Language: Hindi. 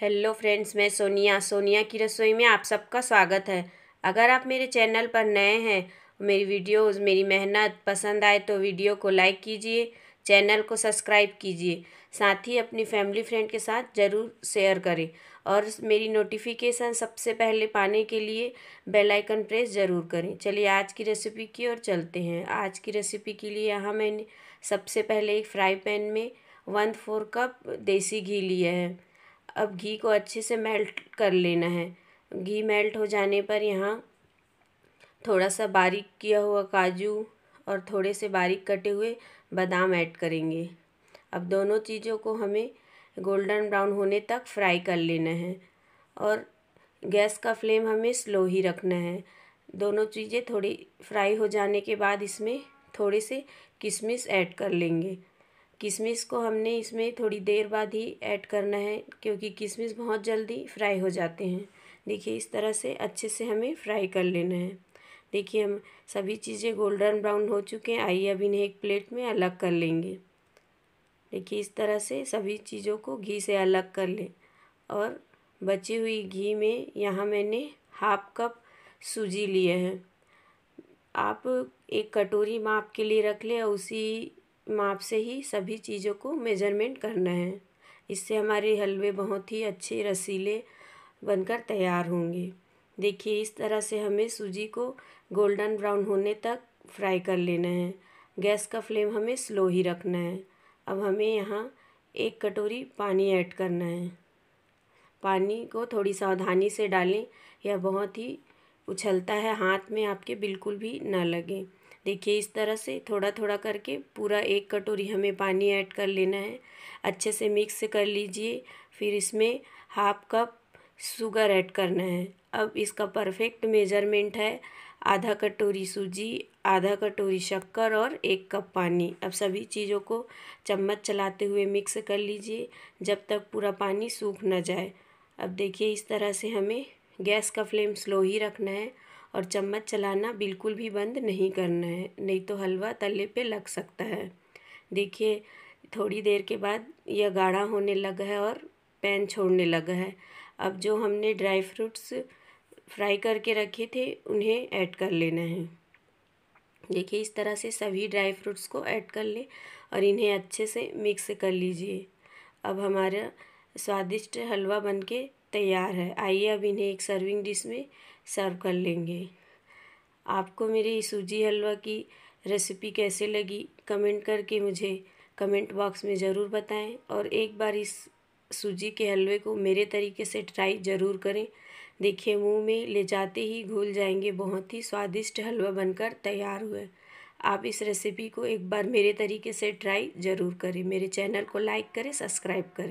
हेलो फ्रेंड्स मैं सोनिया सोनिया की रसोई में आप सबका स्वागत है अगर आप मेरे चैनल पर नए हैं मेरी वीडियोस मेरी मेहनत पसंद आए तो वीडियो को लाइक कीजिए चैनल को सब्सक्राइब कीजिए साथ ही अपनी फैमिली फ्रेंड के साथ ज़रूर शेयर करें और मेरी नोटिफिकेशन सबसे पहले पाने के लिए बेल आइकन प्रेस ज़रूर करें चलिए आज की रेसिपी की ओर चलते हैं आज की रेसिपी के लिए यहाँ मैंने सबसे पहले एक फ्राई पैन में वन फोर कप देसी घी लिया है अब घी को अच्छे से मेल्ट कर लेना है घी मेल्ट हो जाने पर यहाँ थोड़ा सा बारीक किया हुआ काजू और थोड़े से बारीक कटे हुए बादाम ऐड करेंगे अब दोनों चीज़ों को हमें गोल्डन ब्राउन होने तक फ्राई कर लेना है और गैस का फ्लेम हमें स्लो ही रखना है दोनों चीज़ें थोड़ी फ्राई हो जाने के बाद इसमें थोड़े से किशमिश ऐड कर लेंगे किशमिश को हमने इसमें थोड़ी देर बाद ही ऐड करना है क्योंकि किशमिश बहुत जल्दी फ्राई हो जाते हैं देखिए इस तरह से अच्छे से हमें फ्राई कर लेना है देखिए हम सभी चीज़ें गोल्डन ब्राउन हो चुके हैं आइए अब इन्हें एक प्लेट में अलग कर लेंगे देखिए इस तरह से सभी चीज़ों को घी से अलग कर लें और बची हुई घी में यहाँ मैंने हाफ कप सूजी लिए हैं आप एक कटोरी माप के लिए रख लें उसी माप से ही सभी चीज़ों को मेजरमेंट करना है इससे हमारे हलवे बहुत ही अच्छे रसीले बनकर तैयार होंगे देखिए इस तरह से हमें सूजी को गोल्डन ब्राउन होने तक फ्राई कर लेना है गैस का फ्लेम हमें स्लो ही रखना है अब हमें यहाँ एक कटोरी पानी ऐड करना है पानी को थोड़ी सावधानी से डालें यह बहुत ही उछलता है हाथ में आपके बिल्कुल भी ना लगें देखिए इस तरह से थोड़ा थोड़ा करके पूरा एक कटोरी हमें पानी ऐड कर लेना है अच्छे से मिक्स कर लीजिए फिर इसमें हाफ कप शुगर ऐड करना है अब इसका परफेक्ट मेजरमेंट है आधा कटोरी सूजी आधा कटोरी शक्कर और एक कप पानी अब सभी चीज़ों को चम्मच चलाते हुए मिक्स कर लीजिए जब तक पूरा पानी सूख ना जाए अब देखिए इस तरह से हमें गैस का फ्लेम स्लो ही रखना है और चम्मच चलाना बिल्कुल भी बंद नहीं करना है नहीं तो हलवा तले पे लग सकता है देखिए थोड़ी देर के बाद यह गाढ़ा होने लगा है और पैन छोड़ने लगा है अब जो हमने ड्राई फ्रूट्स फ्राई करके रखे थे उन्हें ऐड कर लेना है देखिए इस तरह से सभी ड्राई फ्रूट्स को ऐड कर ले और इन्हें अच्छे से मिक्स कर लीजिए अब हमारा स्वादिष्ट हलवा बनके तैयार है आइए अब इन्हें एक सर्विंग डिश में सर्व कर लेंगे आपको मेरे सूजी हलवा की रेसिपी कैसे लगी कमेंट करके मुझे कमेंट बॉक्स में ज़रूर बताएं और एक बार इस सूजी के हलवे को मेरे तरीके से ट्राई ज़रूर करें देखिए मुंह में ले जाते ही घुल जाएंगे बहुत ही स्वादिष्ट हलवा बनकर तैयार हुआ आप इस रेसिपी को एक बार मेरे तरीके से ट्राई ज़रूर करें मेरे चैनल को लाइक करें सब्सक्राइब करें